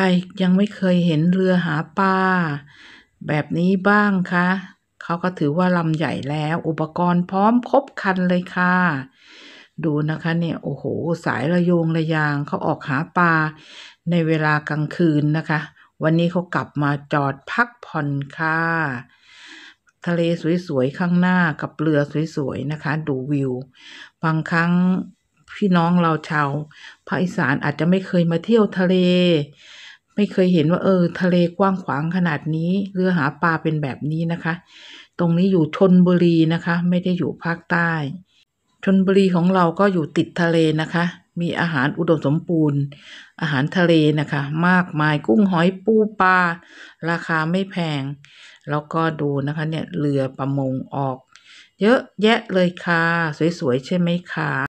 ใครยังไม่เคยเห็นเรือหาปลาแบบนี้บ้างคะเขาก็ถือว่าลำใหญ่แล้วอุปกรณ์พร้อมครบคันเลยค่ะ ดูนะคะเนี่ยโอ้โหสายระโยงระยางเขาออกหาปลาในเวลากลางคืนนะคะ วันนี้เขากลับมาจอดพักผ่อนค่ะ ทะเลสวยๆ ข้างหน้ากับเรือสวยๆนะคะ ดูวิว บางครั้งพี่น้องเราชาวภาคอีสานอาจจะไม่เคยมาเที่ยวทะเลไม่เคยเห็นว่าเออทะเลกว้างขวางขนาดนี้ เรือหาปลาเป็นแบบนี้นะคะ ตรงนี้อยู่ชนบุรีนะคะ ไม่ได้อยู่ภาคใต้ชนบุรีของเราก็อยู่ติดทะเลนะคะ มีอาหารอุดมสมบูรณ์ อาหารทะเลนะคะ มากมายกุ้งหอยปูปลาราคาไม่แพง แล้วก็ดูนะคะเนี่ยเรือประมงออก เยอะแยะเลยค่ะสวยๆใช่ไหมคะ